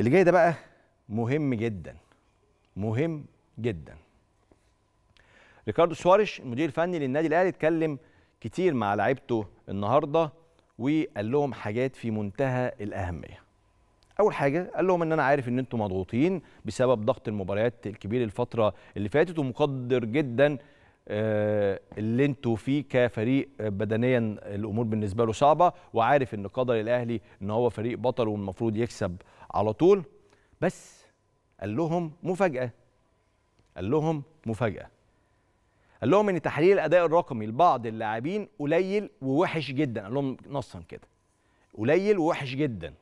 اللي جاي ده بقى مهم جدا مهم جدا ريكاردو سواريش المدير الفني للنادي الاهلي اتكلم كتير مع لعيبته النهارده وقال لهم حاجات في منتهى الاهميه اول حاجه قال لهم ان انا عارف ان انتم مضغوطين بسبب ضغط المباريات الكبير الفتره اللي فاتت ومقدر جدا آه، اللي انتوا فيه كفريق بدنيا الامور بالنسبه له صعبه وعارف ان قدر الاهلي ان هو فريق بطل والمفروض يكسب على طول بس قال لهم مفاجاه قال لهم مفاجاه قال لهم ان تحليل الاداء الرقمي لبعض اللاعبين قليل ووحش جدا قال لهم نصا كده قليل ووحش جدا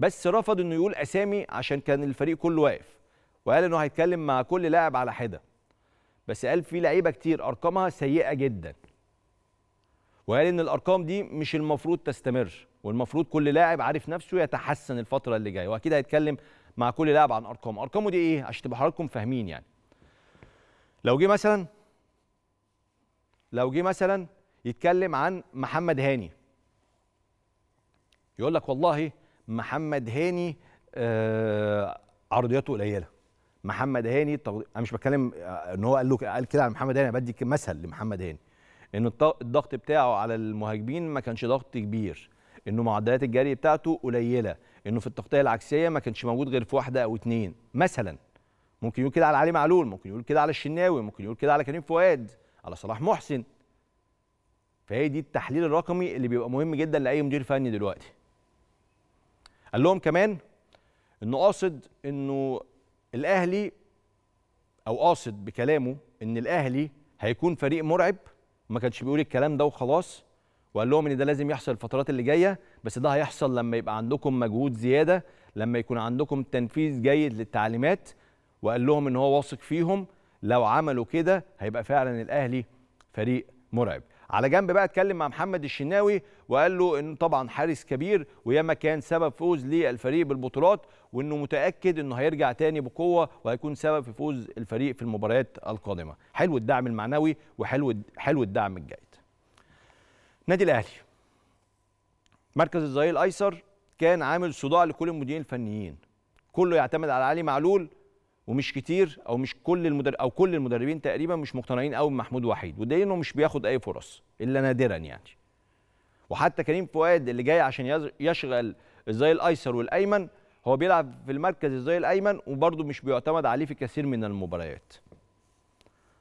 بس رفض انه يقول اسامي عشان كان الفريق كله واقف وقال انه هيتكلم مع كل لاعب على حده بس قال في لعيبه كتير ارقامها سيئه جدا وقال ان الارقام دي مش المفروض تستمر والمفروض كل لاعب عارف نفسه يتحسن الفتره اللي جايه واكيد هيتكلم مع كل لاعب عن ارقامه ارقامه دي ايه عشان تبقى حضراتكم فاهمين يعني لو جه مثلا لو جه مثلا يتكلم عن محمد هاني يقول لك والله محمد هاني آه عرضياته قليله محمد هاني التقدير انا مش بتكلم آه، ان هو قال له قال كده على محمد هاني بدي مثل لمحمد هاني ان الضغط بتاعه على المهاجمين ما كانش ضغط كبير انه معدلات الجري بتاعته قليله انه في التغطيه العكسيه ما كانش موجود غير في واحده او اتنين مثلا ممكن يقول كده على علي معلول ممكن يقول كده على الشناوي ممكن يقول كده على كريم فؤاد على صلاح محسن فهي دي التحليل الرقمي اللي بيبقى مهم جدا لاي مدير فني دلوقتي قال لهم كمان انه قاصد انه الاهلي او قاصد بكلامه ان الاهلي هيكون فريق مرعب ما كانش بيقول الكلام ده وخلاص وقال لهم ان ده لازم يحصل الفترات اللي جايه بس ده هيحصل لما يبقى عندكم مجهود زياده لما يكون عندكم تنفيذ جيد للتعليمات وقال لهم ان هو واثق فيهم لو عملوا كده هيبقى فعلا الاهلي فريق مرعب على جنب بقى اتكلم مع محمد الشناوي وقال له انه طبعا حارس كبير وياما كان سبب فوز للفريق بالبطولات وانه متاكد انه هيرجع تاني بقوه وهيكون سبب في فوز الفريق في المباريات القادمه حلو الدعم المعنوي وحلو حلو الدعم الجيد نادي الاهلي مركز الظهير الايسر كان عامل صداع لكل المديرين الفنيين كله يعتمد على علي معلول ومش كتير او مش كل المدرب او كل المدربين تقريبا مش مقتنعين قوي بمحمود وحيد وده انه مش بياخد اي فرص الا نادرا يعني وحتى كريم فؤاد اللي جاي عشان يشغل الزي الايسر والايمن هو بيلعب في المركز الزي الايمن وبرده مش بيعتمد عليه في كثير من المباريات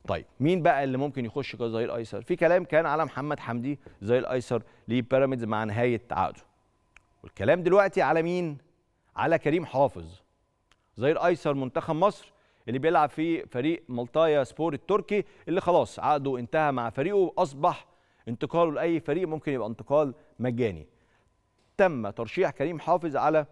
طيب مين بقى اللي ممكن يخش كزي الايسر في كلام كان على محمد حمدي زي الايسر لبيراميدز مع نهايه عقده والكلام دلوقتي على مين على كريم حافظ ظهير ايسر منتخب مصر اللي بيلعب في فريق ملطايا سبور التركي اللي خلاص عقده انتهى مع فريقه واصبح انتقاله لاي فريق ممكن يبقى انتقال مجاني تم ترشيح كريم حافظ على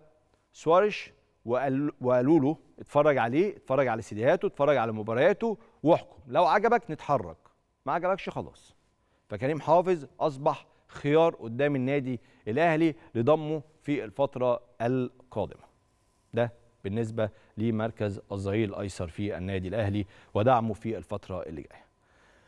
سوارش وقالوا له اتفرج عليه اتفرج على سيديهاته اتفرج على مبارياته واحكم لو عجبك نتحرك ما عجبكش خلاص فكريم حافظ اصبح خيار قدام النادي الاهلي لضمه في الفتره القادمه ده بالنسبة لمركز الظهير الأيسر في النادي الأهلي ودعمه في الفترة اللي جاية